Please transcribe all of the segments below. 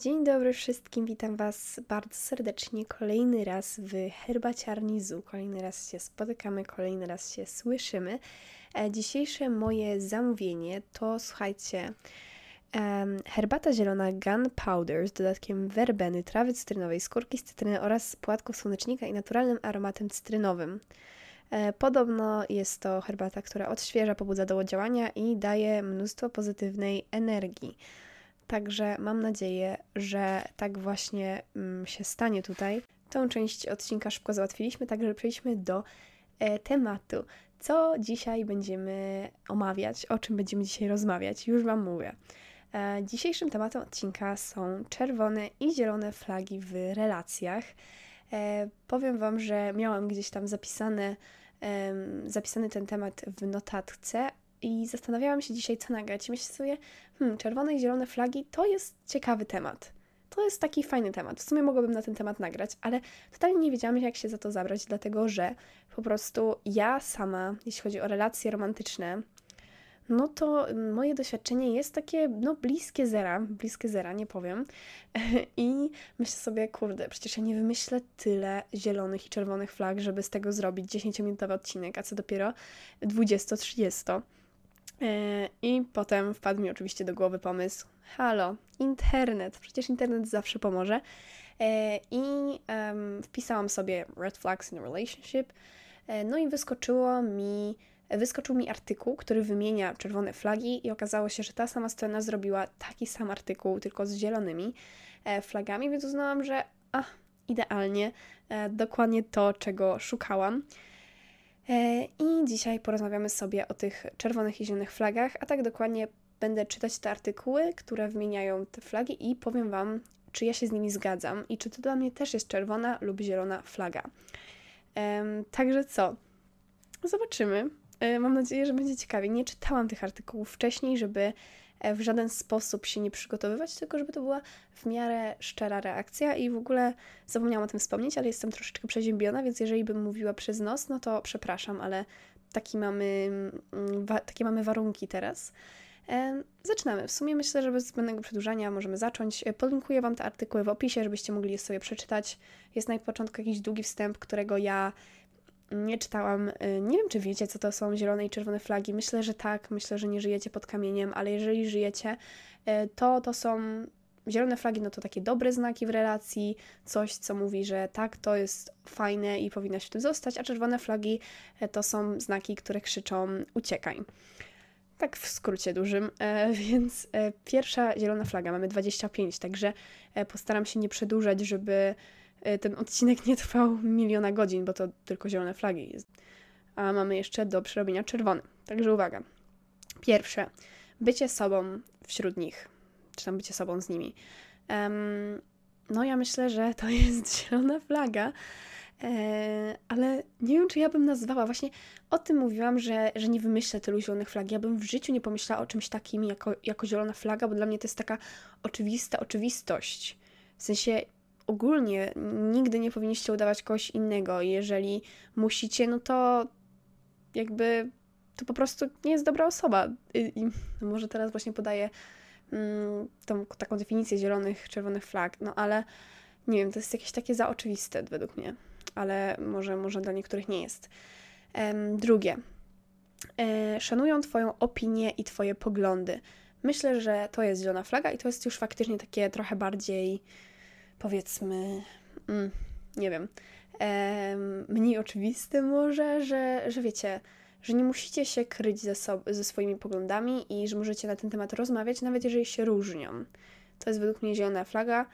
Dzień dobry wszystkim, witam Was bardzo serdecznie kolejny raz w herbaciarni Zoo. Kolejny raz się spotykamy, kolejny raz się słyszymy. E, dzisiejsze moje zamówienie to, słuchajcie, herbata zielona Gunpowder z dodatkiem werbeny, trawy cytrynowej, skórki z cytryny oraz płatków słonecznika i naturalnym aromatem cytrynowym. E, podobno jest to herbata, która odświeża, pobudza do działania i daje mnóstwo pozytywnej energii. Także mam nadzieję, że tak właśnie mm, się stanie tutaj. Tą część odcinka szybko załatwiliśmy, także przejdźmy do e, tematu. Co dzisiaj będziemy omawiać, o czym będziemy dzisiaj rozmawiać, już Wam mówię. E, dzisiejszym tematem odcinka są czerwone i zielone flagi w relacjach. E, powiem Wam, że miałam gdzieś tam zapisane, zapisany ten temat w notatce, i zastanawiałam się dzisiaj, co nagrać. I myślę sobie, hmm, czerwone i zielone flagi to jest ciekawy temat. To jest taki fajny temat. W sumie mogłabym na ten temat nagrać, ale totalnie nie wiedziałam, jak się za to zabrać, dlatego że po prostu ja sama, jeśli chodzi o relacje romantyczne, no to moje doświadczenie jest takie, no, bliskie zera, bliskie zera, nie powiem. I myślę sobie, kurde, przecież ja nie wymyślę tyle zielonych i czerwonych flag, żeby z tego zrobić 10-minutowy odcinek, a co dopiero 20-30. E, I potem wpadł mi oczywiście do głowy pomysł: halo, internet, przecież internet zawsze pomoże. E, I wpisałam sobie Red Flags in a Relationship. E, no i wyskoczyło mi, wyskoczył mi artykuł, który wymienia czerwone flagi, i okazało się, że ta sama strona zrobiła taki sam artykuł, tylko z zielonymi flagami, więc uznałam, że a, idealnie, dokładnie to, czego szukałam. E, I dzisiaj porozmawiamy sobie o tych czerwonych i zielonych flagach, a tak dokładnie będę czytać te artykuły, które wymieniają te flagi i powiem Wam, czy ja się z nimi zgadzam i czy to dla mnie też jest czerwona lub zielona flaga. Także co? Zobaczymy. E, mam nadzieję, że będzie ciekawie. Nie czytałam tych artykułów wcześniej, żeby E, w żaden sposób się nie przygotowywać, tylko żeby to była w miarę szczera reakcja i w ogóle zapomniałam o tym wspomnieć, ale jestem troszeczkę przeziębiona, więc jeżeli bym mówiła przez nos, no to przepraszam, ale taki mamy, mm, takie mamy warunki teraz. E, zaczynamy. W sumie myślę, że bez zbędnego przedłużania możemy zacząć. E, podlinkuję Wam te artykuły w opisie, żebyście mogli je sobie przeczytać. Jest na początku jakiś długi wstęp, którego ja nie czytałam. Y, nie wiem, czy wiecie, co to są zielone i czerwone flagi. Myślę, że tak. Myślę, że nie żyjecie pod kamieniem, ale jeżeli żyjecie, y, to to są zielone flagi, no to takie dobre znaki w relacji, coś, co mówi, że tak, to jest fajne i powinnaś się tym zostać, a czerwone flagi y, to są znaki, które krzyczą uciekaj. Tak w skrócie dużym, więc pierwsza zielona flaga, mamy 25, także postaram się nie przedłużać, żeby E, ten odcinek nie trwał miliona godzin, bo to tylko zielone flagi jest. A mamy jeszcze do przerobienia czerwony. Także uwaga. Pierwsze, bycie sobą wśród nich, czy tam bycie sobą z nimi. Um, no ja myślę, że to jest zielona flaga, e, ale nie wiem, czy ja bym nazwała. Właśnie o tym mówiłam, że, że nie wymyślę tylu zielonych flag. Ja bym w życiu nie pomyślała o czymś takim jako, jako zielona flaga, bo dla mnie to jest taka oczywista oczywistość. W sensie ogólnie nigdy nie powinniście udawać kogoś innego. Jeżeli musicie, no to jakby to po prostu nie jest dobra osoba. I, i może teraz właśnie podaję mm, tą, taką definicję zielonych, czerwonych flag, no ale nie wiem, to jest jakieś takie za oczywiste według mnie, ale może, może dla niektórych nie jest. drugie. E, szanują Twoją opinię i Twoje poglądy. Myślę, że to jest zielona flaga i to jest już faktycznie takie trochę bardziej powiedzmy, mm, nie wiem, e, mniej oczywisty może, że, że wiecie, że nie musicie się kryć ze, so ze swoimi poglądami i że możecie na ten temat rozmawiać, nawet jeżeli się różnią. To jest według mnie zielona flaga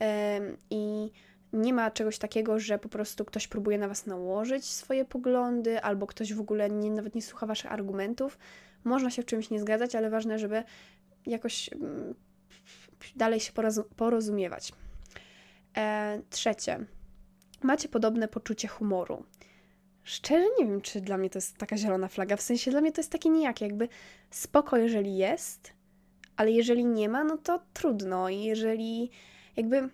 e, i nie ma czegoś takiego, że po prostu ktoś próbuje na was nałożyć swoje poglądy, albo ktoś w ogóle nie, nawet nie słucha waszych argumentów. Można się w czymś nie zgadzać, ale ważne, żeby jakoś mm, dalej się porozumiewać. E, trzecie, macie podobne poczucie humoru. Szczerze nie wiem, czy dla mnie to jest taka zielona flaga, w sensie dla mnie to jest takie nijak, jakby spoko, jeżeli jest, ale jeżeli nie ma, no to trudno. I jeżeli jakby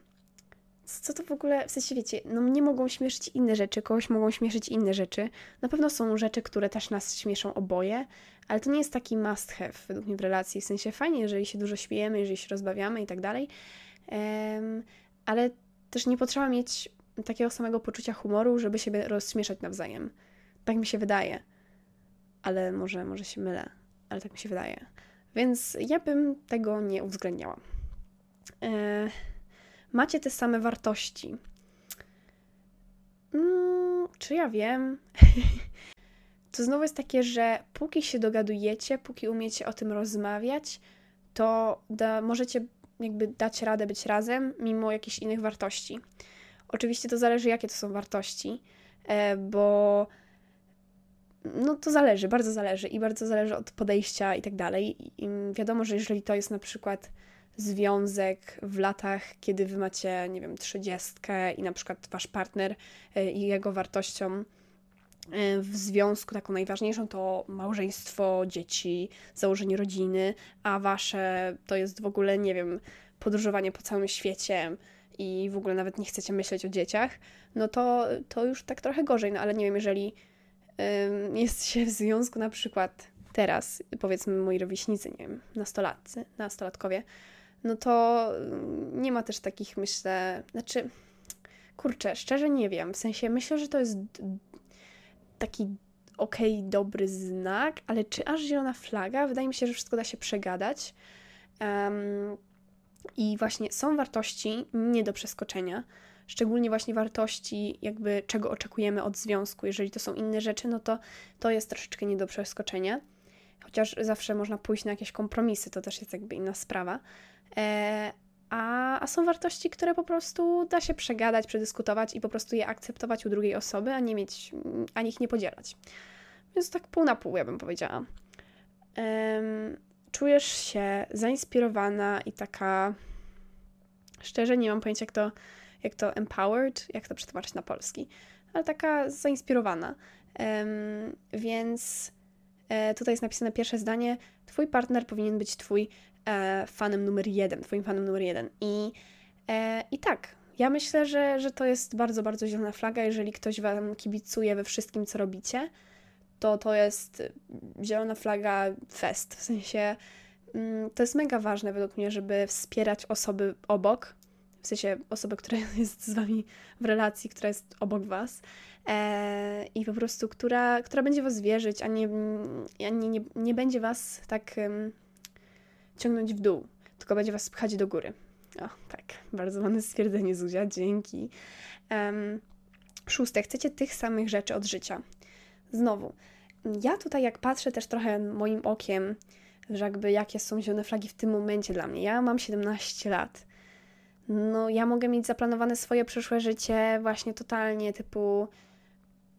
co to w ogóle, w sensie wiecie, no mnie mogą śmieszyć inne rzeczy, kogoś mogą śmieszyć inne rzeczy. Na pewno są rzeczy, które też nas śmieszą oboje, ale to nie jest taki must have według mnie w relacji. W sensie fajnie, jeżeli się dużo śmiejemy, jeżeli się rozbawiamy i tak dalej. ale też nie potrzeba mieć takiego samego poczucia humoru, żeby siebie rozśmieszać nawzajem. Tak mi się wydaje. Ale może, może się mylę, ale tak mi się wydaje. Więc ja bym tego nie uwzględniała. E, macie te same wartości. Mm, czy ja wiem? to znowu jest takie, że póki się dogadujecie, póki umiecie o tym rozmawiać, to da, możecie jakby dać radę być razem, mimo jakichś innych wartości. Oczywiście to zależy, jakie to są wartości, e, bo no to zależy, bardzo zależy i bardzo zależy od podejścia i tak dalej. I wiadomo, że jeżeli to jest na przykład związek w latach, kiedy wy macie, nie wiem, trzydziestkę i na przykład wasz partner e, i jego wartością E, w związku taką najważniejszą to małżeństwo, dzieci, założenie rodziny, a wasze to jest w ogóle, nie wiem, podróżowanie po całym świecie i w ogóle nawet nie chcecie myśleć o dzieciach, no to, to już tak trochę gorzej, no ale nie wiem, jeżeli ym, jest się w związku na przykład teraz, powiedzmy moi rówieśnicy, nie wiem, nastolatcy, nastolatkowie, no to mm, nie ma też takich, myślę, znaczy, kurczę, szczerze nie wiem, w sensie myślę, że to jest taki okej, okay, dobry znak, ale czy aż zielona flaga? Wydaje mi się, że wszystko da się przegadać. Um, I właśnie są wartości nie do przeskoczenia, szczególnie właśnie wartości, jakby czego oczekujemy od związku. Jeżeli to są inne rzeczy, no to to jest troszeczkę nie do przeskoczenia. Chociaż zawsze można pójść na jakieś kompromisy, to też jest jakby inna sprawa. E, a, a są wartości, które po prostu da się przegadać, przedyskutować i po prostu je akceptować u drugiej osoby, a nie mieć, a ich nie podzielać. Więc tak pół na pół, ja bym powiedziała. Um, czujesz się zainspirowana i taka. Szczerze nie mam pojęcia, jak to, jak to empowered, jak to przetłumaczyć na polski, ale taka zainspirowana. Um, więc e, tutaj jest napisane pierwsze zdanie: Twój partner powinien być Twój e, fanem numer jeden, twoim fanem numer jeden. I, e, i tak, ja myślę, że, że to jest bardzo, bardzo zielona flaga. Jeżeli ktoś wam kibicuje we wszystkim, co robicie, to to jest zielona flaga fest. W sensie mm, to jest mega ważne według mnie, żeby wspierać osoby obok, w sensie osoby, która jest z wami w relacji, która jest obok was e, i po prostu, która, która będzie was wierzyć, a nie, mm, a nie, nie, nie będzie was tak um, ciągnąć w dół, tylko będzie was pchać do góry. O, tak, bardzo ładne stwierdzenie, Zuzia, dzięki. Um, szóste, chcecie tych samych rzeczy od życia. Znowu, ja tutaj jak patrzę też trochę moim okiem, że jakby jakie są zielone flagi w tym momencie dla mnie. Ja mam 17 lat. No, ja mogę mieć zaplanowane swoje przyszłe życie właśnie totalnie, typu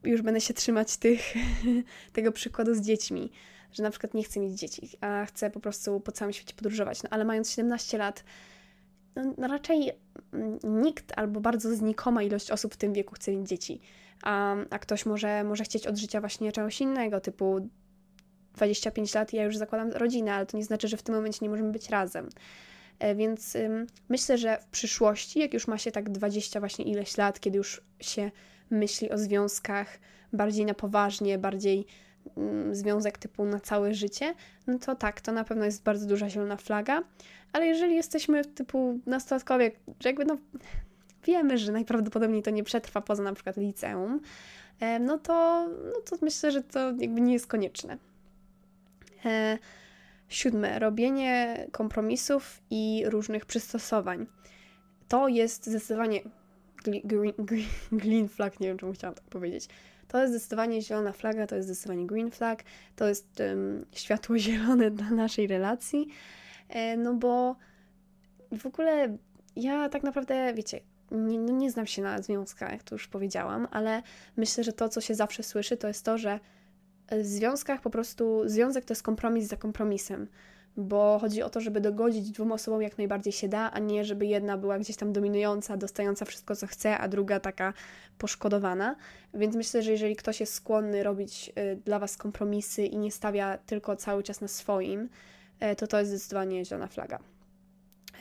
już będę się trzymać tych, tego przykładu z dziećmi że na przykład nie chce mieć dzieci, a chce po prostu po całym świecie podróżować. No ale mając 17 lat, no, no raczej mm, nikt albo bardzo znikoma ilość osób w tym wieku chce mieć dzieci. A, a ktoś może, może chcieć od życia właśnie czegoś innego, typu 25 lat i ja już zakładam rodzinę, ale to nie znaczy, że w tym momencie nie możemy być razem. E, więc ym, myślę, że w przyszłości, jak już ma się tak 20 właśnie ileś lat, kiedy już się myśli o związkach bardziej na poważnie, bardziej Mm, związek typu na całe życie, no to tak, to na pewno jest bardzo duża zielona flaga, ale jeżeli jesteśmy typu nastolatkowie, że jakby no wiemy, że najprawdopodobniej to nie przetrwa poza na przykład liceum, e, no to, no to myślę, że to jakby nie jest konieczne. E, siódme, robienie kompromisów i różnych przystosowań. To jest zdecydowanie green, green, green flag, nie wiem czemu chciałam tak powiedzieć. To jest zdecydowanie zielona flaga, to jest zdecydowanie green flag, to jest um, światło zielone dla naszej relacji, e, no bo w ogóle ja tak naprawdę, wiecie, nie, no nie znam się na związkach, to już powiedziałam, ale myślę, że to, co się zawsze słyszy, to jest to, że w związkach po prostu związek to jest kompromis za kompromisem bo chodzi o to, żeby dogodzić dwóm osobom jak najbardziej się da, a nie żeby jedna była gdzieś tam dominująca, dostająca wszystko co chce, a druga taka poszkodowana. Więc myślę, że jeżeli ktoś jest skłonny robić y, dla was kompromisy i nie stawia tylko cały czas na swoim, y, to to jest zdecydowanie zielona flaga.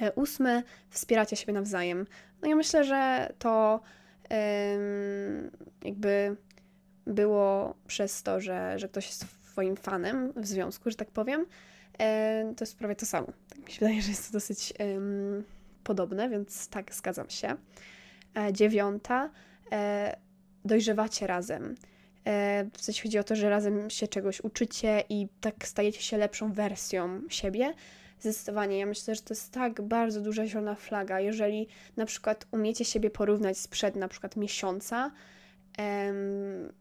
Y, ósme, wspieracie siebie nawzajem. No ja myślę, że to jakby było przez to, że, że ktoś jest twoim fanem w związku, że tak powiem, to jest prawie to samo. Tak mi się wydaje, że jest to dosyć podobne, więc tak, zgadzam się. E, dziewiąta, e, dojrzewacie razem. E, w sensie chodzi o to, że razem się czegoś uczycie i tak stajecie się lepszą wersją siebie. Zdecydowanie, ja myślę, że to jest tak bardzo duża zielona flaga. Jeżeli na przykład umiecie siebie porównać sprzed na przykład miesiąca,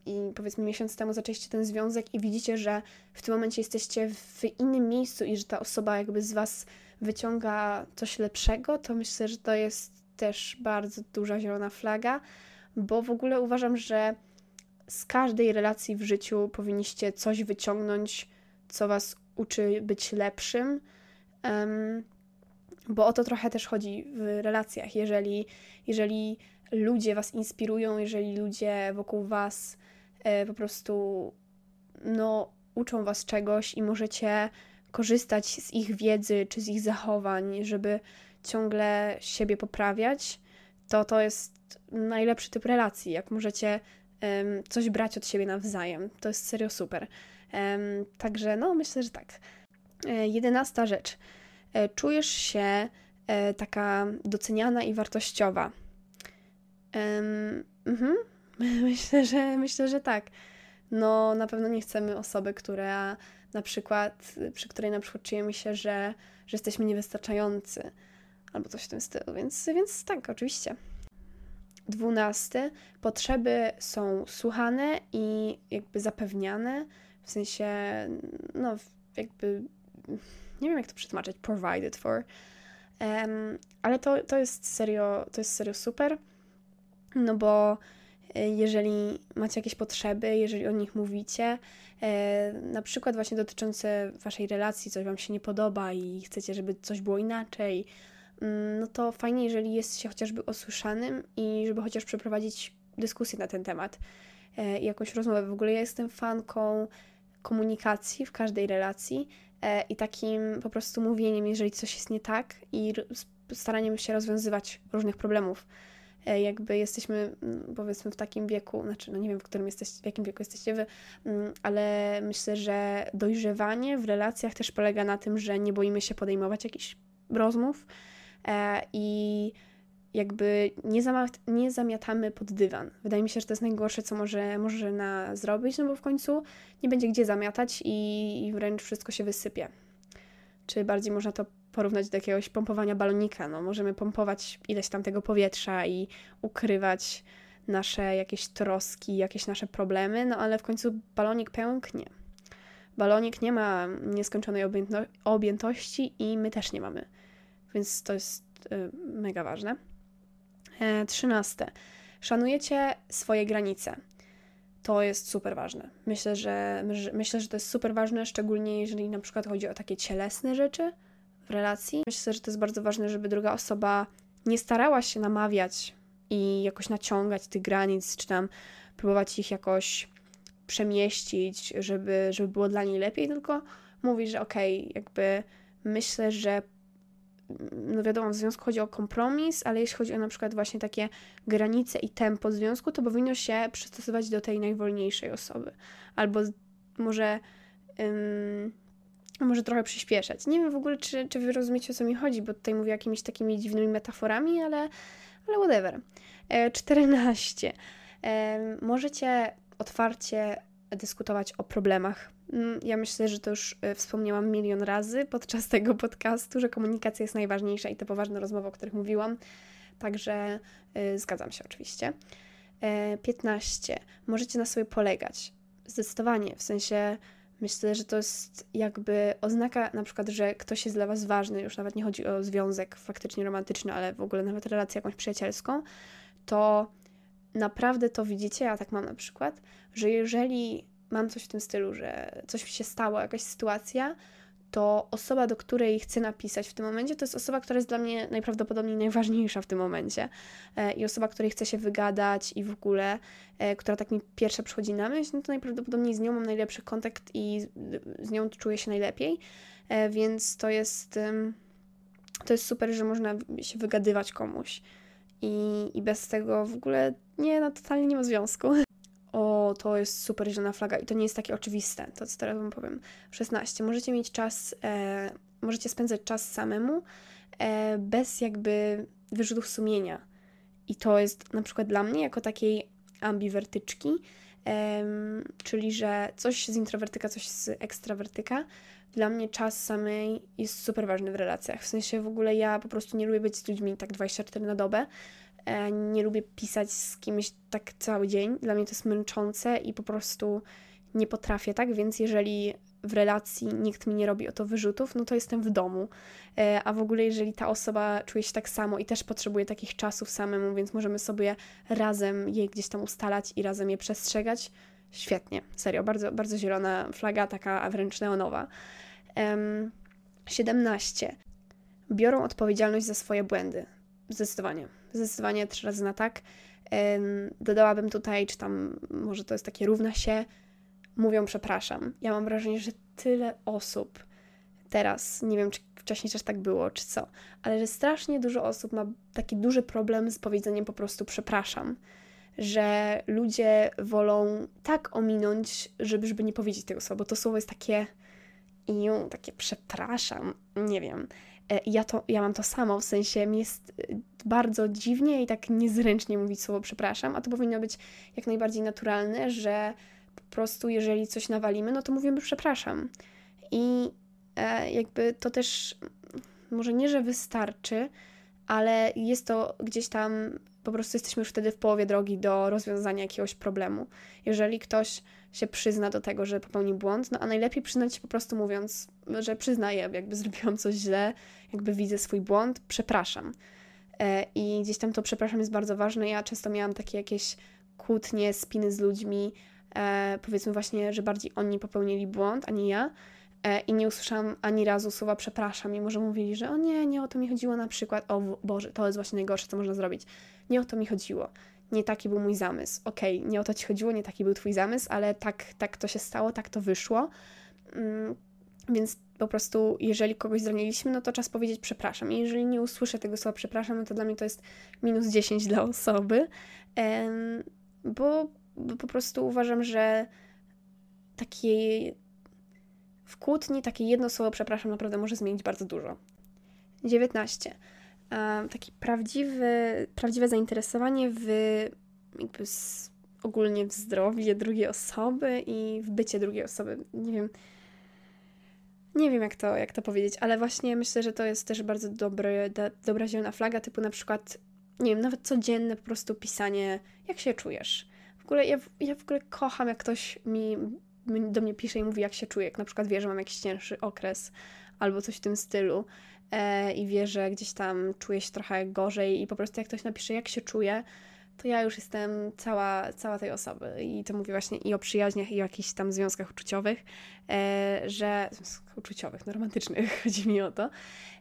i powiedzmy miesiąc temu zaczęliście ten związek i widzicie, że w tym momencie jesteście w innym miejscu i że ta osoba jakby z was wyciąga coś lepszego, to myślę, że to jest też bardzo duża zielona flaga, bo w ogóle uważam, że z każdej relacji w życiu powinniście coś wyciągnąć, co was uczy być lepszym. Um, bo o to trochę też chodzi w relacjach. Jeżeli, jeżeli ludzie was inspirują, jeżeli ludzie wokół was e, po prostu no, uczą was czegoś i możecie korzystać z ich wiedzy czy z ich zachowań, żeby ciągle siebie poprawiać, to to jest najlepszy typ relacji, jak możecie um, coś brać od siebie nawzajem. To jest serio super. Um, także no, myślę, że tak. E, jedenasta rzecz. E, czujesz się e, taka doceniana i wartościowa. Um, Myślę, że myślę, że tak. No, na pewno nie chcemy osoby, która na przykład, przy której na przykład czujemy się, że, że jesteśmy niewystarczający albo coś w tym stylu, więc, więc tak, oczywiście. Dwunasty, potrzeby są słuchane i jakby zapewniane, w sensie, no, jakby, nie wiem jak to przetłumaczyć, provided for, um, ale to, to jest serio, to jest serio super no bo e, jeżeli macie jakieś potrzeby, jeżeli o nich mówicie, e, na przykład właśnie dotyczące waszej relacji, coś wam się nie podoba i chcecie, żeby coś było inaczej, mm, no to fajnie, jeżeli jest się chociażby osłyszanym i żeby chociaż przeprowadzić dyskusję na ten temat, e, jakąś rozmowę. W ogóle ja jestem fanką komunikacji w każdej relacji i takim po prostu mówieniem, jeżeli coś jest nie tak i staraniem się rozwiązywać różnych problemów. E, jakby jesteśmy mm, powiedzmy w takim wieku, znaczy no nie wiem, w którym jesteście, w jakim wieku jesteście wy, mm, ale myślę, że dojrzewanie w relacjach też polega na tym, że nie boimy się podejmować jakichś rozmów e, i jakby nie, zamiat, nie zamiatamy pod dywan. Wydaje mi się, że to jest najgorsze, co może, może na zrobić, no bo w końcu nie będzie gdzie zamiatać i, i wręcz wszystko się wysypie. Czy bardziej można to porównać do jakiegoś pompowania balonika. No, możemy pompować ileś tam tego powietrza i ukrywać nasze jakieś troski, jakieś nasze problemy, no ale w końcu balonik pęknie. Balonik nie ma nieskończonej objętości i my też nie mamy. Więc to jest y, mega ważne. E, trzynaste. Szanujecie swoje granice. To jest super ważne. Myślę że, myślę, że to jest super ważne, szczególnie jeżeli na przykład chodzi o takie cielesne rzeczy, relacji. Myślę, że to jest bardzo ważne, żeby druga osoba nie starała się namawiać i jakoś naciągać tych granic, czy tam próbować ich jakoś przemieścić, żeby, żeby było dla niej lepiej, tylko mówi, że okej, okay, jakby myślę, że mm, no wiadomo, w związku chodzi o kompromis, ale jeśli chodzi o na przykład właśnie takie granice i tempo związku, to powinno się przystosować do tej najwolniejszej osoby. Albo może ym, może trochę przyspieszać. Nie wiem w ogóle, czy, czy wy rozumiecie, o co mi chodzi, bo tutaj mówię jakimiś takimi dziwnymi metaforami, ale, ale whatever. E, 14. E, możecie otwarcie dyskutować o problemach. Mm, ja myślę, że to już e, wspomniałam milion razy podczas tego podcastu, że komunikacja jest najważniejsza i te poważne rozmowy, o których mówiłam. Także y, zgadzam się oczywiście. 15. E, możecie na sobie polegać. Zdecydowanie, w sensie Myślę, że to jest jakby oznaka na przykład, że ktoś jest dla Was ważny, już nawet nie chodzi o związek faktycznie romantyczny, ale w ogóle nawet relację jakąś przyjacielską, to naprawdę to widzicie, ja tak mam na przykład, że jeżeli mam coś w tym stylu, że coś mi się stało, jakaś sytuacja, to osoba, do której chcę napisać w tym momencie, to jest osoba, która jest dla mnie najprawdopodobniej najważniejsza w tym momencie e, i osoba, której chcę się wygadać i w ogóle, e, która tak mi pierwsza przychodzi na myśl, no to najprawdopodobniej z nią mam najlepszy kontakt i z nią czuję się najlepiej, e, więc to jest, to jest super, że można się wygadywać komuś. I, I bez tego w ogóle nie, no totalnie nie ma związku o, to jest super zielona flaga i to nie jest takie oczywiste, to co teraz Wam powiem. 16. Możecie mieć czas, e, możecie spędzać czas samemu, e, bez jakby wyrzutów sumienia. I to jest na przykład dla mnie jako takiej ambiwertyczki, e, czyli że coś z introwertyka, coś z ekstrawertyka. Dla mnie czas samej jest super ważny w relacjach. W sensie w ogóle ja po prostu nie lubię być z ludźmi tak 24 na dobę, E, nie lubię pisać z kimś tak cały dzień. Dla mnie to jest męczące i po prostu nie potrafię, tak? Więc jeżeli w relacji nikt mi nie robi o to wyrzutów, no to jestem w domu. E, a w ogóle, jeżeli ta osoba czuje się tak samo i też potrzebuje takich czasów samemu, więc możemy sobie razem je gdzieś tam ustalać i razem je przestrzegać, świetnie. Serio, bardzo, bardzo zielona flaga, taka wręcz neonowa. 17. Biorą odpowiedzialność za swoje błędy. Zdecydowanie zdecydowanie trzy razy na tak. Dodałabym tutaj, czy tam może to jest takie równa się, mówią przepraszam. Ja mam wrażenie, że tyle osób teraz, nie wiem czy wcześniej też tak było, czy co, ale że strasznie dużo osób ma taki duży problem z powiedzeniem po prostu przepraszam. Że ludzie wolą tak ominąć, żeby, żeby nie powiedzieć tego słowa, bo to słowo jest takie i ją takie przepraszam, nie wiem. E, ja, to, ja mam to samo, w sensie mi jest e, bardzo dziwnie i tak niezręcznie mówić słowo przepraszam, a to powinno być jak najbardziej naturalne, że po prostu jeżeli coś nawalimy, no to mówimy przepraszam. I e, jakby to też może nie, że wystarczy, ale jest to gdzieś tam po prostu jesteśmy już wtedy w połowie drogi do rozwiązania jakiegoś problemu. Jeżeli ktoś się przyzna do tego, że popełnił błąd, no a najlepiej przyznać się po prostu mówiąc, że przyznaję, jakby zrobiłam coś źle, jakby widzę swój błąd, przepraszam. E, I gdzieś tam to przepraszam jest bardzo ważne. Ja często miałam takie jakieś kłótnie, spiny z ludźmi, e, powiedzmy właśnie, że bardziej oni popełnili błąd, a nie ja e, i nie usłyszałam ani razu słowa przepraszam, mimo że mówili, że o nie, nie o to mi chodziło na przykład, o Boże, to jest właśnie najgorsze, co można zrobić nie o to mi chodziło. Nie taki był mój zamysł. Okej, okay, nie o to ci chodziło, nie taki był twój zamysł, ale tak, tak to się stało, tak to wyszło. Mm, więc po prostu, jeżeli kogoś zraniliśmy, no to czas powiedzieć przepraszam. I jeżeli nie usłyszę tego słowa przepraszam, no to dla mnie to jest minus 10 dla osoby, bo, bo po prostu uważam, że takiej w kłótni takie jedno słowo przepraszam naprawdę może zmienić bardzo dużo. 19. E, taki prawdziwy, prawdziwe zainteresowanie w jakby z, ogólnie w zdrowie drugiej osoby i w bycie drugiej osoby. Nie wiem, nie wiem jak to, jak to powiedzieć, ale właśnie myślę, że to jest też bardzo dobry, da, dobra zielona flaga, typu na przykład, nie wiem, nawet codzienne po prostu pisanie, jak się czujesz. W ogóle ja, ja w ogóle kocham, jak ktoś mi do mnie pisze i mówi, jak się czuję, jak na przykład wie, że mam jakiś cięższy okres albo coś w tym stylu. E, i wie, że gdzieś tam czuję się trochę gorzej i po prostu jak ktoś napisze, jak się czuję, to ja już jestem cała, cała tej osoby. I to mówi właśnie i o przyjaźniach, i o jakichś tam związkach uczuciowych, e, że uczuciowych, no romantycznych, chodzi mi o to,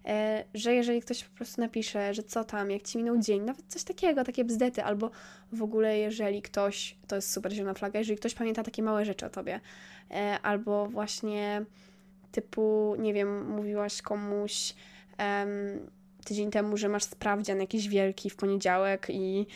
e, że jeżeli ktoś po prostu napisze, że co tam, jak ci minął dzień, nawet coś takiego, takie bzdety, albo w ogóle jeżeli ktoś, to jest super zielona flaga, jeżeli ktoś pamięta takie małe rzeczy o tobie, albo właśnie typu, nie wiem, mówiłaś komuś, um, tydzień temu, że masz sprawdzian jakiś wielki w poniedziałek i,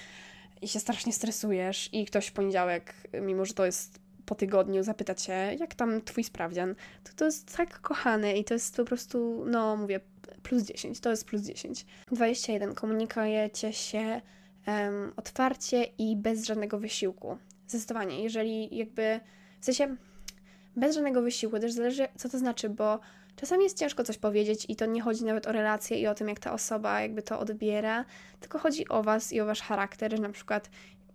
i się strasznie stresujesz i ktoś w poniedziałek, mimo że to jest po tygodniu zapyta cię, jak tam twój sprawdzian, to to jest tak kochane i to jest po prostu, no mówię, plus 10, to jest plus 10. 21. Komunikujecie się um, otwarcie i bez żadnego wysiłku. Zdecydowanie, jeżeli jakby, w sensie bez żadnego wysiłku, też zależy co to znaczy, bo Czasami jest ciężko coś powiedzieć i to nie chodzi nawet o relacje i o tym, jak ta osoba jakby to odbiera, tylko chodzi o Was i o Wasz charakter, że na przykład,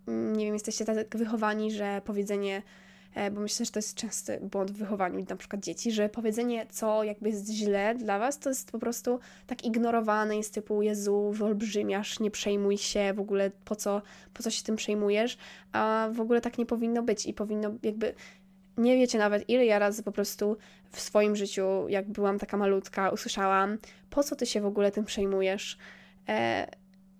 mm, nie wiem, jesteście tak wychowani, że powiedzenie e, bo myślę, że to jest częsty błąd w wychowaniu na przykład dzieci, że powiedzenie, co jakby jest źle dla was, to jest po prostu tak ignorowane, jest typu Jezu, wyolbrzymiasz, nie przejmuj się, w ogóle po co, po co się tym przejmujesz, a w ogóle tak nie powinno być i powinno jakby nie wiecie nawet, ile ja razy po prostu w swoim życiu, jak byłam taka malutka, usłyszałam, po co ty się w ogóle tym przejmujesz? E,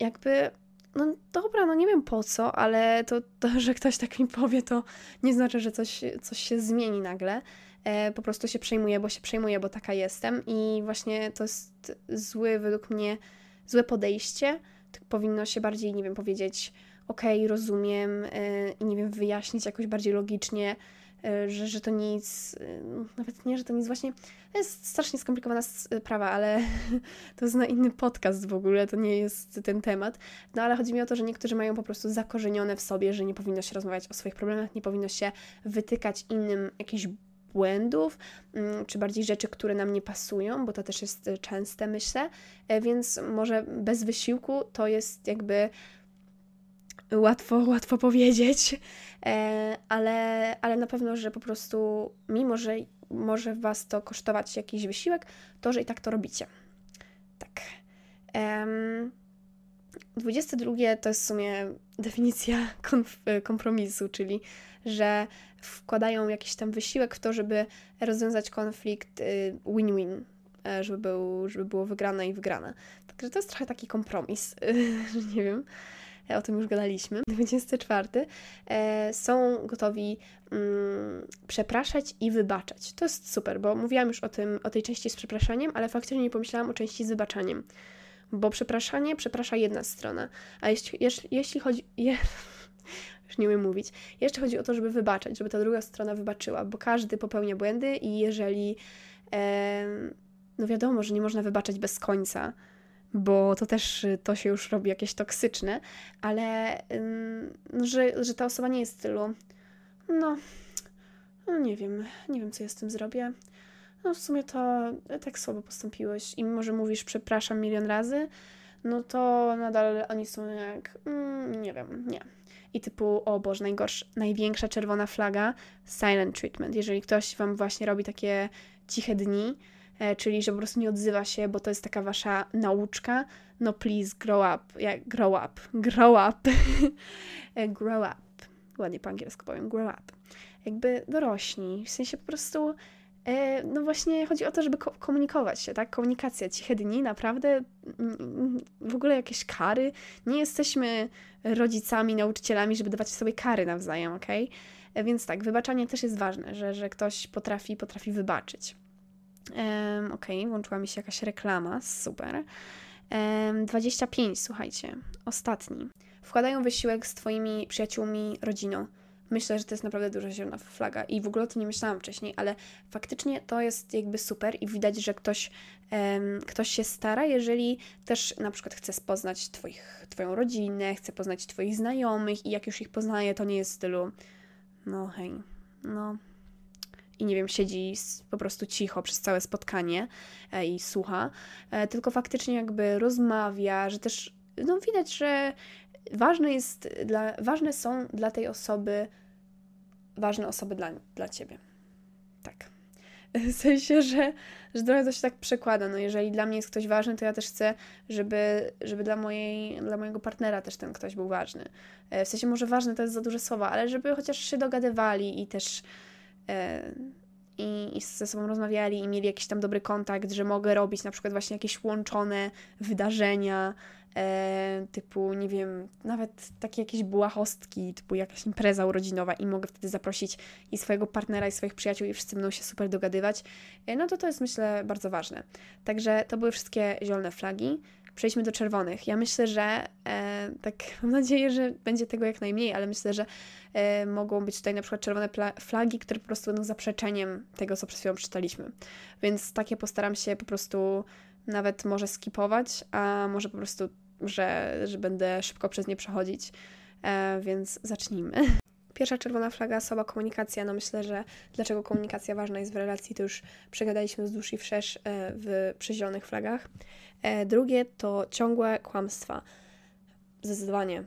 jakby, no dobra, no nie wiem po co, ale to, to, że ktoś tak mi powie, to nie znaczy, że coś, coś się zmieni nagle. E, po prostu się przejmuję, bo się przejmuję, bo taka jestem i właśnie to jest zły, według mnie, złe podejście. Tak powinno się bardziej, nie wiem, powiedzieć, okej, okay, rozumiem, e, i e, nie wiem, wyjaśnić jakoś bardziej logicznie, E, że, że to nic, e, nawet nie, że to nic właśnie, to jest strasznie skomplikowana e, sprawa, ale to jest na inny podcast w ogóle, to nie jest ten temat. No ale chodzi mi o to, że niektórzy mają po prostu zakorzenione w sobie, że nie powinno się rozmawiać o swoich problemach, nie powinno się wytykać innym jakichś błędów, mm, czy bardziej rzeczy, które nam nie pasują, bo to też jest częste, myślę, więc może bez wysiłku to jest jakby łatwo, łatwo powiedzieć, e, ale, ale na pewno, że po prostu, mimo że może Was to kosztować jakiś wysiłek, to że i tak to robicie. Tak. Um, 22 to jest w sumie definicja kompromisu, czyli że wkładają jakiś tam wysiłek w to, żeby rozwiązać konflikt y, win-win, e, żeby, był, żeby było wygrane i wygrane. Także to jest trochę taki kompromis, nie wiem. E, o tym już gadaliśmy, 24, e, są gotowi mm, przepraszać i wybaczać. To jest super, bo mówiłam już o, tym, o tej części z przepraszaniem, ale faktycznie nie pomyślałam o części z wybaczaniem. Bo przepraszanie przeprasza jedna strona, a jeśli, jeśli chodzi. Je, już nie umiem mówić. Jeszcze chodzi o to, żeby wybaczać, żeby ta druga strona wybaczyła, bo każdy popełnia błędy i jeżeli. E, no wiadomo, że nie można wybaczać bez końca, bo to też y, to się już robi jakieś toksyczne, ale no, że, że ta osoba nie jest w stylu, no, no nie wiem, nie wiem co ja z tym zrobię. No w sumie to y, tak słabo postąpiłeś i mimo, że mówisz przepraszam milion razy, no to nadal oni są jak, mm, nie wiem, nie. I typu, o Boże, najgorsza największa czerwona flaga, silent treatment. Jeżeli ktoś Wam właśnie robi takie ciche dni, E, czyli że po prostu nie odzywa się, bo to jest taka wasza nauczka. No please, grow up. Yeah, grow up. Grow up. E, grow up. Ładnie po angielsku powiem. Grow up. Jakby dorośli. W sensie po prostu e, no właśnie chodzi o to, żeby komunikować się, tak? Komunikacja, ciche dni, naprawdę mm, mm, w ogóle jakieś kary. Nie jesteśmy rodzicami, nauczycielami, żeby dawać sobie kary nawzajem, ok? Więc tak, wybaczanie też jest ważne, że, że ktoś potrafi, potrafi wybaczyć. Um, ok, włączyła mi się jakaś reklama, super. Um, 25, słuchajcie, ostatni. Wkładają wysiłek z Twoimi przyjaciółmi, rodziną. Myślę, że to jest naprawdę duża zielona flaga i w ogóle o tym nie myślałam wcześniej, ale faktycznie to jest jakby super i widać, że ktoś, um, ktoś się stara, jeżeli też na przykład chce poznać twoich, Twoją rodzinę, chce poznać Twoich znajomych i jak już ich poznaje, to nie jest w stylu no hej, no i nie wiem, siedzi po prostu cicho przez całe spotkanie e, i słucha, e, tylko faktycznie jakby rozmawia, że też no, widać, że ważne, jest dla, ważne są dla tej osoby ważne osoby dla, dla ciebie. Tak. W sensie, że, że trochę to się tak przekłada. No jeżeli dla mnie jest ktoś ważny, to ja też chcę, żeby, żeby dla, mojej, dla mojego partnera też ten ktoś był ważny. E, w sensie może ważne to jest za duże słowa, ale żeby chociaż się dogadywali i też Yy, i, i ze sobą rozmawiali i mieli jakiś tam dobry kontakt, że mogę robić na przykład właśnie jakieś łączone wydarzenia, e, typu, nie wiem, nawet takie jakieś błahostki, typu jakaś impreza urodzinowa i mogę wtedy zaprosić i swojego partnera, i swoich przyjaciół i wszyscy będą się super dogadywać, e, no to to jest myślę bardzo ważne. Także to były wszystkie zielone flagi przejdźmy do czerwonych. Ja myślę, że e, tak, mam nadzieję, że będzie tego jak najmniej, ale myślę, że e, mogą być tutaj na przykład czerwone flagi, które po prostu będą zaprzeczeniem tego, co przed chwilą przeczytaliśmy. Więc takie postaram się po prostu nawet może skipować, a może po prostu, że, że będę szybko przez nie przechodzić. E, więc zacznijmy. Pierwsza czerwona flaga, słaba komunikacja. No myślę, że dlaczego komunikacja ważna jest w relacji, to już przegadaliśmy wzdłuż i wszerz e, w przyzielonych flagach. E, drugie to ciągłe kłamstwa. Zdecydowanie.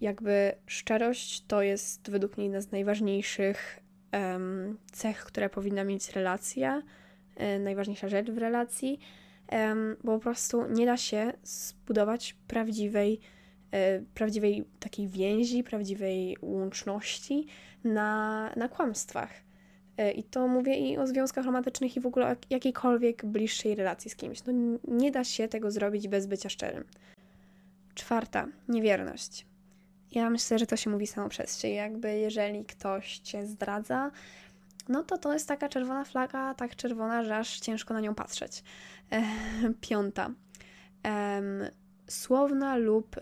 Jakby szczerość to jest według mnie jedna z najważniejszych um, cech, które powinna mieć relacja, e, najważniejsza rzecz w relacji, um, bo po prostu nie da się zbudować prawdziwej E, prawdziwej takiej więzi, prawdziwej łączności na, na kłamstwach. E, I to mówię i o związkach romantycznych, i w ogóle o jakiejkolwiek bliższej relacji z kimś. No, nie da się tego zrobić bez bycia szczerym. Czwarta, niewierność. Ja myślę, że to się mówi samo przez się. Jakby jeżeli ktoś cię zdradza, no to to jest taka czerwona flaga, tak czerwona, że aż ciężko na nią patrzeć. E, piąta słowna lub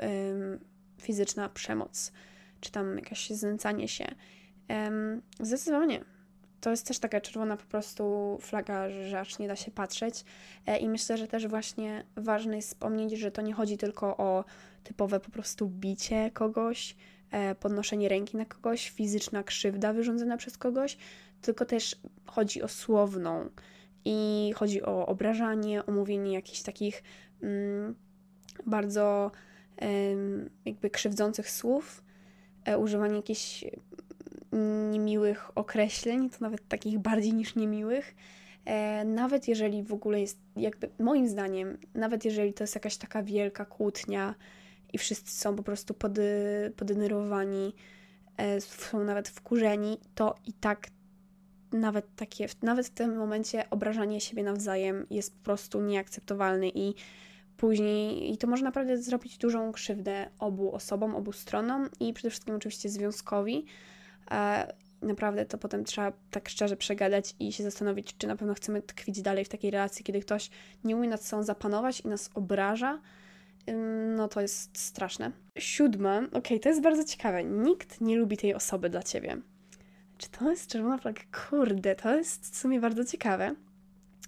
fizyczna przemoc, czy tam jakieś znęcanie się. Zdecydowanie. To jest też taka czerwona po prostu flaga, że aż nie da się patrzeć. E, I myślę, że też właśnie ważne jest wspomnieć, że to nie chodzi tylko o typowe po prostu bicie kogoś, e, podnoszenie ręki na kogoś, fizyczna krzywda wyrządzona przez kogoś, tylko też chodzi o słowną i chodzi o obrażanie, omówienie jakichś takich. Mm, bardzo jakby krzywdzących słów, e, używanie jakichś niemiłych określeń, to nawet takich bardziej niż niemiłych. E, nawet jeżeli w ogóle jest, jakby moim zdaniem, nawet jeżeli to jest jakaś taka wielka kłótnia i wszyscy są po prostu pody, podenerwowani, e, są nawet wkurzeni, to i tak nawet takie, nawet w tym momencie obrażanie siebie nawzajem jest po prostu nieakceptowalne i później. I to może naprawdę zrobić dużą krzywdę obu osobom, obu stronom i przede wszystkim oczywiście związkowi. E, naprawdę to potem trzeba tak szczerze przegadać i się zastanowić, czy na pewno chcemy tkwić dalej w takiej relacji, kiedy ktoś nie umie nad sobą zapanować i nas obraża. No to jest straszne. Siódme, okej, okay, to jest bardzo ciekawe. Nikt nie lubi tej osoby dla ciebie. Czy to jest czerwona flaga? Kurde, to jest w sumie bardzo ciekawe,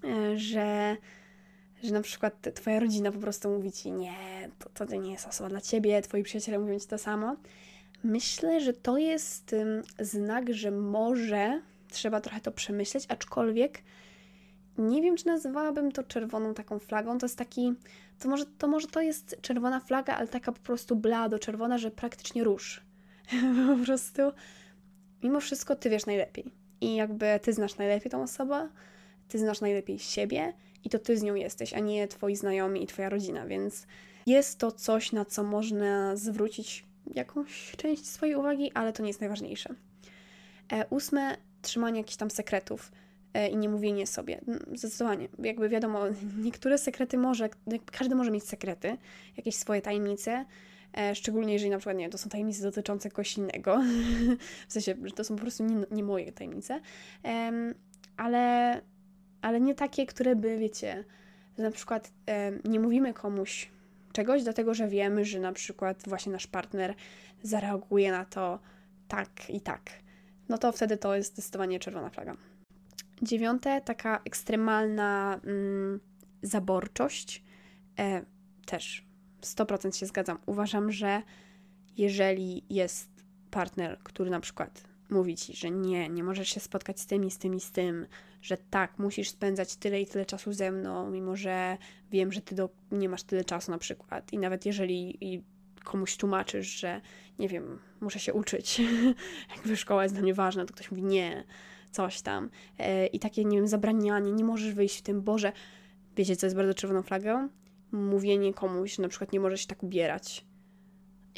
e, że że na przykład twoja rodzina po prostu mówi ci, nie, to, to, nie jest osoba dla ciebie, twoi przyjaciele mówią ci to samo. Myślę, że to jest um, znak, że może trzeba trochę to przemyśleć, aczkolwiek nie wiem, czy nazwałabym to czerwoną taką flagą. To jest taki, to może to, może to jest czerwona flaga, ale taka po prostu blado czerwona, że praktycznie róż. po prostu mimo wszystko ty wiesz najlepiej. I jakby ty znasz najlepiej tą osobę, ty znasz najlepiej siebie i to ty z nią jesteś, a nie twoi znajomi i twoja rodzina, więc jest to coś, na co można zwrócić jakąś część swojej uwagi, ale to nie jest najważniejsze. E, ósme, trzymanie jakichś tam sekretów e, i nie mówienie sobie. Mm, zdecydowanie, jakby wiadomo, niektóre sekrety może, każdy może mieć sekrety, jakieś swoje tajemnice, e, szczególnie jeżeli na przykład, nie to są tajemnice dotyczące kogoś innego, w sensie, że to są po prostu nie, nie moje tajemnice, ale ale nie takie, które by, wiecie, na przykład e, nie mówimy komuś czegoś, dlatego że wiemy, że na przykład właśnie nasz partner zareaguje na to tak i tak. No to wtedy to jest zdecydowanie czerwona flaga. Dziewiąte, taka ekstremalna mm, zaborczość. E, też 100% się zgadzam. Uważam, że jeżeli jest partner, który na przykład mówi ci, że nie, nie możesz się spotkać z tym i z tym i z tym, że tak, musisz spędzać tyle i tyle czasu ze mną, mimo że wiem, że ty do, nie masz tyle czasu na przykład. I nawet jeżeli i komuś tłumaczysz, że nie wiem, muszę się uczyć, jakby szkoła jest dla mnie ważna, to ktoś mówi nie, coś tam. E, I takie, nie wiem, zabranianie, nie możesz wyjść w tym, Boże, wiecie, co jest bardzo czerwoną flagą? Mówienie komuś, że na przykład nie możesz się tak ubierać.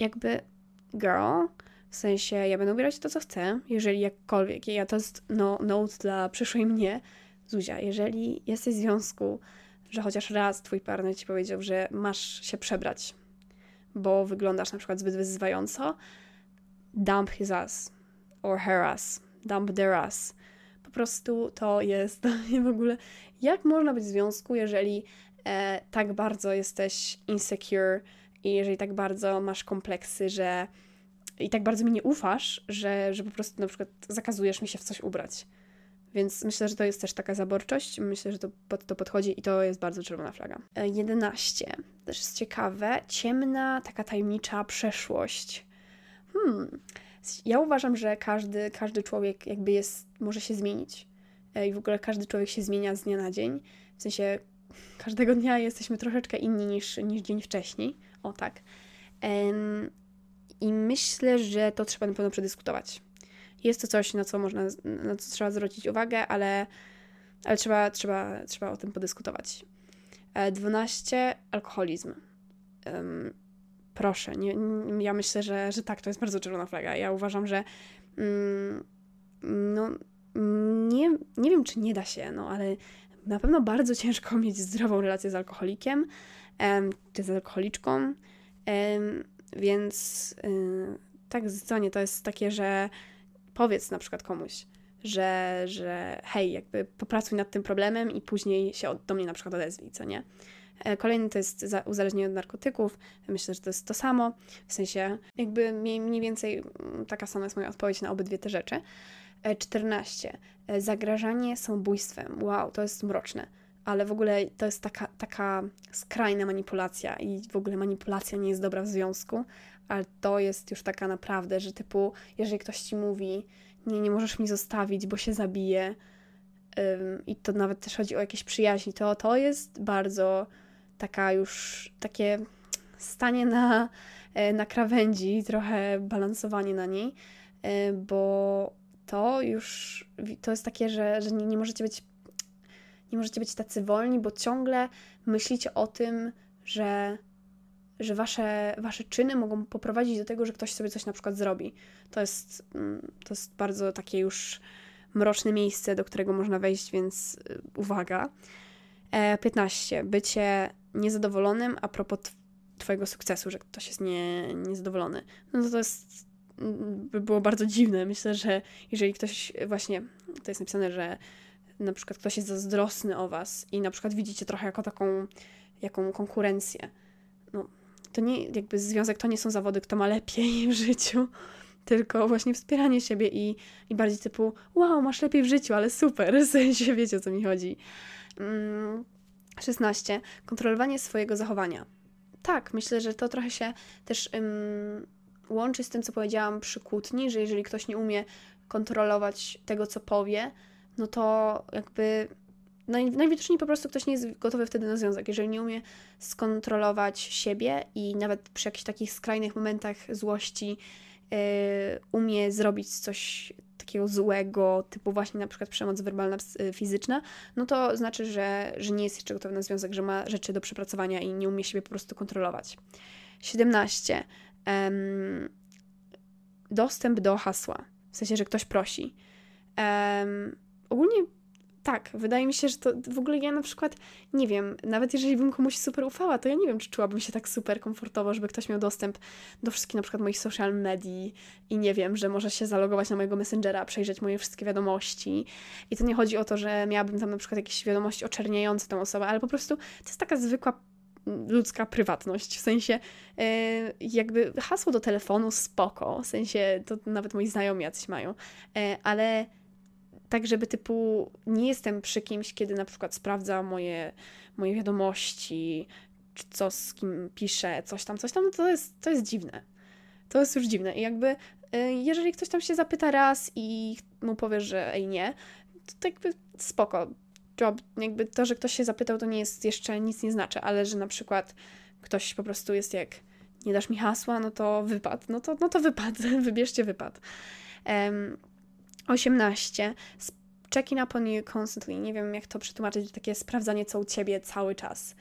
Jakby, girl, w sensie, ja będę ubierać to, co chcę, jeżeli jakkolwiek. Ja to jest no, note dla przyszłej mnie. Zuzia, jeżeli jesteś w związku, że chociaż raz twój partner ci powiedział, że masz się przebrać, bo wyglądasz na przykład zbyt wyzywająco, dump his ass or her ass, dump their ass. Po prostu to jest dla mnie w ogóle. Jak można być w związku, jeżeli e, tak bardzo jesteś insecure i jeżeli tak bardzo masz kompleksy, że i tak bardzo mi nie ufasz, że, że po prostu na przykład zakazujesz mi się w coś ubrać. Więc myślę, że to jest też taka zaborczość. Myślę, że to pod to podchodzi i to jest bardzo czerwona flaga. 11. E, też jest ciekawe. Ciemna, taka tajemnicza przeszłość. Hmm. Ja uważam, że każdy, każdy człowiek jakby jest, może się zmienić. E, I w ogóle każdy człowiek się zmienia z dnia na dzień. W sensie każdego dnia jesteśmy troszeczkę inni niż, niż dzień wcześniej. O tak. I myślę, że to trzeba na pewno przedyskutować. Jest to coś, na co można, na co trzeba zwrócić uwagę, ale, ale trzeba, trzeba, trzeba o tym podyskutować. 12. E, alkoholizm. Um, proszę, nie, nie, ja myślę, że, że tak, to jest bardzo czerwona flaga. Ja uważam, że mm, no, nie, nie wiem, czy nie da się, no ale na pewno bardzo ciężko mieć zdrową relację z alkoholikiem um, czy z alkoholiczką. Um, więc yy, tak, nie? to jest takie, że powiedz na przykład komuś, że, że hej, jakby popracuj nad tym problemem i później się od, do mnie na przykład odezwij, co nie? E, kolejny to jest uzależnienie od narkotyków. Myślę, że to jest to samo. W sensie, jakby mniej więcej mm, taka sama jest moja odpowiedź na obydwie te rzeczy. 14. E, e, zagrażanie samobójstwem. Wow, to jest mroczne ale w ogóle to jest taka, taka skrajna manipulacja i w ogóle manipulacja nie jest dobra w związku, ale to jest już taka naprawdę, że typu, jeżeli ktoś ci mówi, nie, nie możesz mi zostawić, bo się zabije, i to nawet też chodzi o jakieś przyjaźni, to to jest bardzo taka już takie stanie na, e, na krawędzi, trochę balansowanie na niej, e, bo to już to jest takie, że, że nie, nie możecie być nie możecie być tacy wolni, bo ciągle myślicie o tym, że, że wasze, wasze czyny mogą poprowadzić do tego, że ktoś sobie coś na przykład zrobi. To jest, mm, to jest bardzo takie już mroczne miejsce, do którego można wejść, więc y, uwaga. 15. E, Bycie niezadowolonym a propos Twojego sukcesu, że ktoś jest nie, niezadowolony. No to jest mm, by było bardzo dziwne. Myślę, że jeżeli ktoś właśnie, to jest napisane, że na przykład ktoś jest zazdrosny o was i na przykład widzicie trochę jako taką jaką konkurencję. No, to nie, jakby związek to nie są zawody, kto ma lepiej w życiu, tylko właśnie wspieranie siebie i, i bardziej typu wow, masz lepiej w życiu, ale super, w sensie wiecie o co mi chodzi. 16. Mm, Kontrolowanie swojego zachowania. Tak, myślę, że to trochę się też um, łączy z tym, co powiedziałam przy kłótni, że jeżeli ktoś nie umie kontrolować tego, co powie, no to jakby no najwidoczniej po prostu ktoś nie jest gotowy wtedy na związek, jeżeli nie umie skontrolować siebie i nawet przy jakichś takich skrajnych momentach złości yy, umie zrobić coś takiego złego, typu właśnie na przykład przemoc werbalna, y, fizyczna, no to znaczy, że, że nie jest jeszcze gotowy na związek, że ma rzeczy do przepracowania i nie umie siebie po prostu kontrolować. 17. Um, dostęp do hasła, w sensie, że ktoś prosi. Um, ogólnie tak, wydaje mi się, że to w ogóle ja na przykład nie wiem, nawet jeżeli bym komuś super ufała, to ja nie wiem, czy czułabym się tak super komfortowo, żeby ktoś miał dostęp do wszystkich na przykład moich social media i nie wiem, że może się zalogować na mojego messengera, przejrzeć moje wszystkie wiadomości. I to nie chodzi o to, że miałabym tam na przykład jakieś wiadomości oczerniające tę osobę, ale po prostu to jest taka zwykła mm, ludzka prywatność, w sensie yy, jakby hasło do telefonu spoko, w sensie to nawet moi znajomi jacyś mają, yy, ale tak, żeby typu nie jestem przy kimś, kiedy na przykład sprawdza moje, moje wiadomości, co z kim piszę, coś tam, coś tam, no to jest, to jest dziwne. To jest już dziwne. I jakby, y, jeżeli ktoś tam się zapyta raz i mu powiesz, że ej nie, to, tak jakby spoko. Job, jakby to, że ktoś się zapytał, to nie jest jeszcze nic nie znaczy, ale że na przykład ktoś po prostu jest jak nie dasz mi hasła, no to wypad, no to, no to wypad, wybierzcie wypad. Um, 18. Checking up on you constantly. Nie wiem, jak to przetłumaczyć, takie sprawdzanie, co u ciebie cały czas.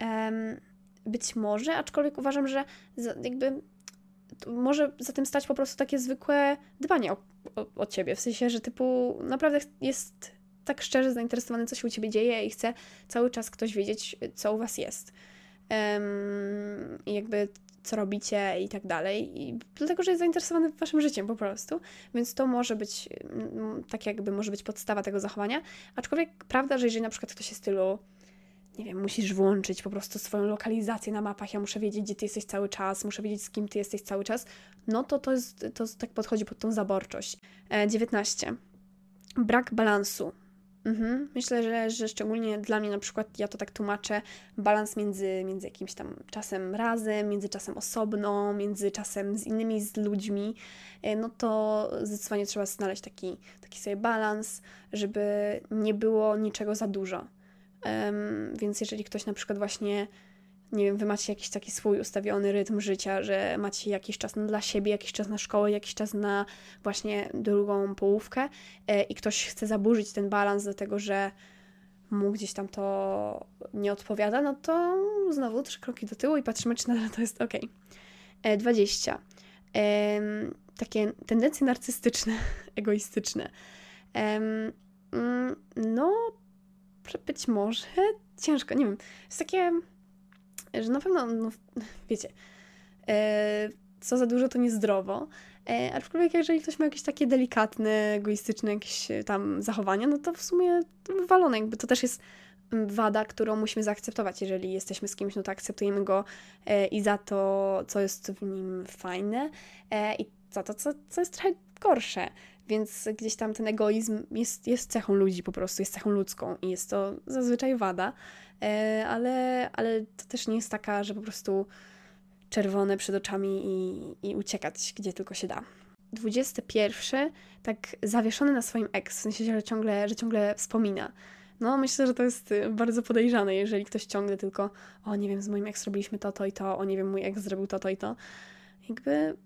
Um, być może, aczkolwiek uważam, że za, jakby może za tym stać po prostu takie zwykłe dbanie o, o, o ciebie. W sensie, że typu naprawdę jest tak szczerze zainteresowany, co się u ciebie dzieje i chce cały czas ktoś wiedzieć, co u was jest. Um, jakby co robicie i tak dalej. I dlatego, że jest zainteresowany waszym życiem po prostu. Więc to może być, mm, mm, tak jakby, może być podstawa tego zachowania. Aczkolwiek prawda, że jeżeli na przykład ktoś jest w stylu nie wiem, musisz włączyć po prostu swoją lokalizację na mapach, ja muszę wiedzieć, gdzie ty jesteś cały czas, muszę wiedzieć, z kim ty jesteś cały czas, no to to, jest, to tak podchodzi pod tą zaborczość. 19. E, Brak balansu. Mhm. Myślę, że, że szczególnie dla mnie na przykład, ja to tak tłumaczę, balans między, między jakimś tam czasem razem, między czasem osobno, między czasem z innymi, z ludźmi, e, no to zdecydowanie trzeba znaleźć taki, taki sobie balans, żeby nie było niczego za dużo. Um, więc jeżeli ktoś na przykład właśnie nie wiem, wy macie jakiś taki swój ustawiony rytm życia, że macie jakiś czas dla siebie, jakiś czas na szkołę, jakiś czas na właśnie drugą połówkę e, i ktoś chce zaburzyć ten balans, dlatego że mu gdzieś tam to nie odpowiada, no to znowu trzy kroki do tyłu i patrzymy, czy nadal to jest ok. E, 20. Takie tendencje narcystyczne, egoistyczne. Mm, no, być może ciężko, nie wiem. Jest takie że na pewno, no, wiecie, e, co za dużo to niezdrowo, e, aczkolwiek jeżeli ktoś ma jakieś takie delikatne, egoistyczne jakieś e, tam zachowania, no to w sumie wywalone, jakby to też jest wada, którą musimy zaakceptować. Jeżeli jesteśmy z kimś, no to akceptujemy go e, i za to, co jest w nim fajne e, i za to, co, co jest trochę gorsze. Więc gdzieś tam ten egoizm jest, jest cechą ludzi po prostu, jest cechą ludzką i jest to zazwyczaj wada, e, ale, ale to też nie jest taka, że po prostu czerwone przed oczami i, i uciekać gdzie tylko się da. 21, tak zawieszony na swoim ex, w sensie, że ciągle, że ciągle wspomina. No, myślę, że to jest y, bardzo podejrzane, jeżeli ktoś ciągle tylko, o nie wiem, z moim ex robiliśmy to, to i to, o nie wiem, mój ex zrobił to, to i to. Jakby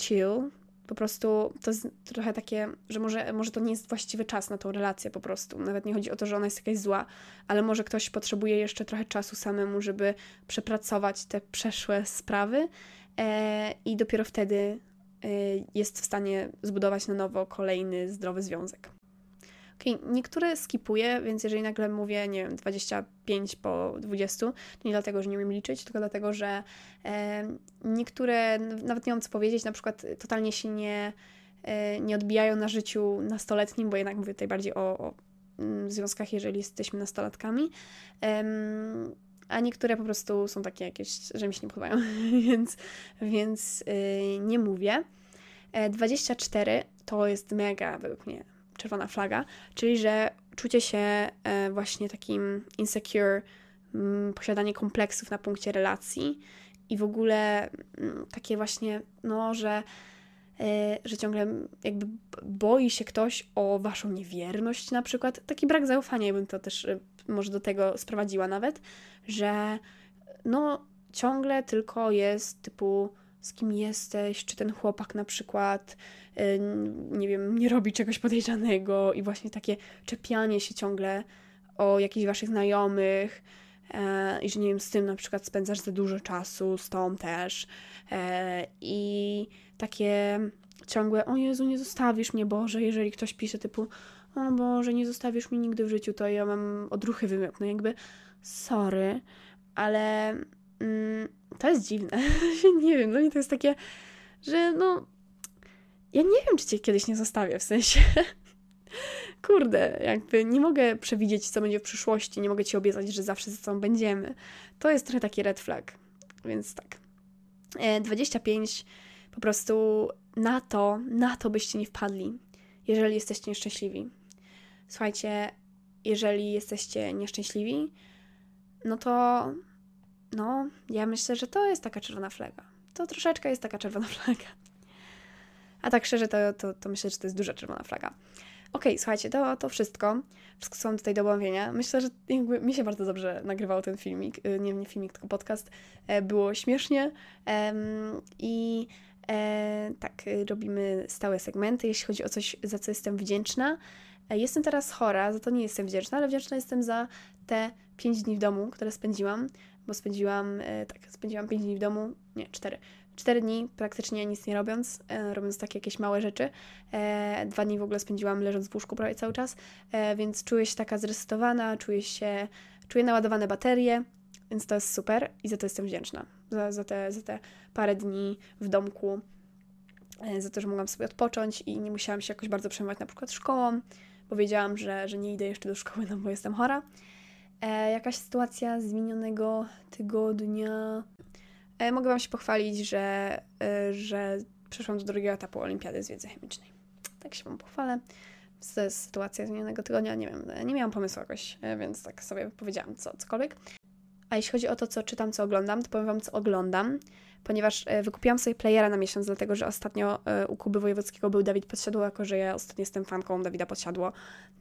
chill, po prostu to jest trochę takie, że może, może to nie jest właściwy czas na tą relację po prostu. Nawet nie chodzi o to, że ona jest jakaś zła, ale może ktoś potrzebuje jeszcze trochę czasu samemu, żeby przepracować te przeszłe sprawy e, i dopiero wtedy e, jest w stanie zbudować na nowo kolejny zdrowy związek. Okay, niektóre skipuję, więc jeżeli nagle mówię, nie wiem, 25 po 20, to nie dlatego, że nie umiem liczyć, tylko dlatego, że e, niektóre, nawet nie mam co powiedzieć, na przykład y, totalnie się nie, e, nie odbijają na życiu nastoletnim, bo jednak mówię tutaj bardziej o, o mm, związkach, jeżeli jesteśmy nastolatkami. E, a niektóre po prostu są takie jakieś, że mi się nie podobają, więc, więc y, nie mówię. 24 e, to jest mega według mnie czerwona flaga, czyli że czucie się e, właśnie takim insecure, mm, posiadanie kompleksów na punkcie relacji i w ogóle mm, takie właśnie, no, że, e, że ciągle jakby boi się ktoś o waszą niewierność na przykład. Taki brak zaufania, ja bym to też e, może do tego sprowadziła nawet, że no ciągle tylko jest typu z kim jesteś, czy ten chłopak na przykład, y, nie wiem, nie robi czegoś podejrzanego i właśnie takie czepianie się ciągle o jakichś waszych znajomych e, i że nie wiem, z tym na przykład spędzasz za dużo czasu, z tą też e, i takie ciągłe, o Jezu, nie zostawisz mnie, Boże, jeżeli ktoś pisze typu o Boże, nie zostawisz mnie nigdy w życiu, to ja mam odruchy no jakby sorry, ale Mm, to jest dziwne. nie wiem, dla mnie to jest takie, że no. Ja nie wiem, czy cię kiedyś nie zostawię, w sensie. Kurde, jakby nie mogę przewidzieć, co będzie w przyszłości, nie mogę ci obiecać, że zawsze ze sobą będziemy. To jest trochę taki red flag, więc tak. 25 e, po prostu na to, na to byście nie wpadli, jeżeli jesteście nieszczęśliwi. Słuchajcie, jeżeli jesteście nieszczęśliwi, no to no, ja myślę, że to jest taka czerwona flaga. To troszeczkę jest taka czerwona flaga. A tak szczerze, to, to, to myślę, że to jest duża czerwona flaga. Okej, okay, słuchajcie, to, to wszystko. Wszystko są tutaj do omówienia. Myślę, że jakby mi się bardzo dobrze nagrywał ten filmik. Y, nie, nie filmik, tylko podcast. E, było śmiesznie. I e, tak, y, robimy stałe segmenty, jeśli chodzi o coś, za co jestem wdzięczna. E, jestem teraz chora, za to nie jestem wdzięczna, ale wdzięczna jestem za te 5 dni w domu, które spędziłam bo spędziłam, e, tak, spędziłam 5 dni w domu, nie, 4. 4 dni praktycznie nic nie robiąc, e, robiąc takie jakieś małe rzeczy. E, dwa dni w ogóle spędziłam leżąc w łóżku prawie cały czas, więc czuję się taka zresetowana, czuję się, czuję naładowane baterie, więc to jest super i za to jestem wdzięczna. Za, za, te, za te parę dni w domku, za to, że mogłam sobie odpocząć i nie musiałam się jakoś bardzo przejmować na przykład szkołą, wiedziałam, że, że nie idę jeszcze do szkoły, no bo jestem chora e, jakaś sytuacja z minionego tygodnia. E, mogę Wam się pochwalić, że, e, że przeszłam do drugiego etapu olimpiady z wiedzy chemicznej. Tak się Wam pochwalę. To jest sytuacja z minionego tygodnia, nie wiem, nie miałam pomysłu jakoś, e, więc tak sobie powiedziałam co, cokolwiek. A jeśli chodzi o to, co czytam, co oglądam, to powiem Wam, co oglądam ponieważ e, wykupiłam sobie playera na miesiąc, dlatego że ostatnio e, u Kuby Wojewódzkiego był Dawid Podsiadło, jako że ja ostatnio jestem fanką Dawida Podsiadło,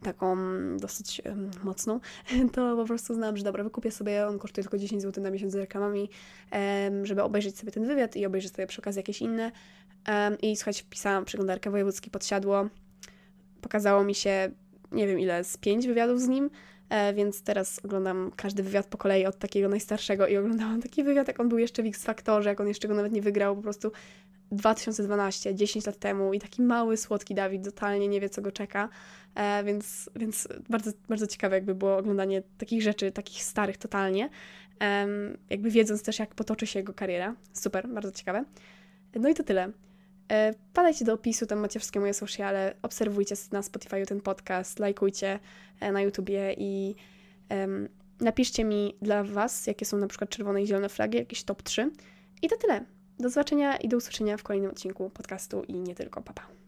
taką dosyć mocną, to po prostu znam, że dobra, wykupię sobie, on kosztuje tylko 10 zł na miesiąc z reklamami, żeby obejrzeć sobie ten wywiad i obejrzeć sobie przy okazji jakieś inne. I słuchajcie, wpisałam przeglądarkę Wojewódzki Podsiadło, pokazało mi się nie wiem ile, z pięć wywiadów z nim, E, więc teraz oglądam każdy wywiad po kolei od takiego najstarszego i oglądałam taki wywiad, jak on był jeszcze w x Factorze, jak on jeszcze go nawet nie wygrał, po prostu 2012, 10 lat temu i taki mały, słodki Dawid totalnie nie wie, co go czeka, e, więc, więc bardzo, bardzo ciekawe jakby było oglądanie takich rzeczy, takich starych totalnie, e, jakby wiedząc też, jak potoczy się jego kariera. Super, bardzo ciekawe. No i to tyle. E, Padajcie do opisu, tam macie wszystkie moje sociale, obserwujcie na Spotify ten podcast, lajkujcie e, na YouTubie i um, napiszcie mi dla Was, jakie są na przykład czerwone i zielone flagi, jakieś top 3. I to tyle. Do zobaczenia i do usłyszenia w kolejnym odcinku podcastu i nie tylko. Pa, pa.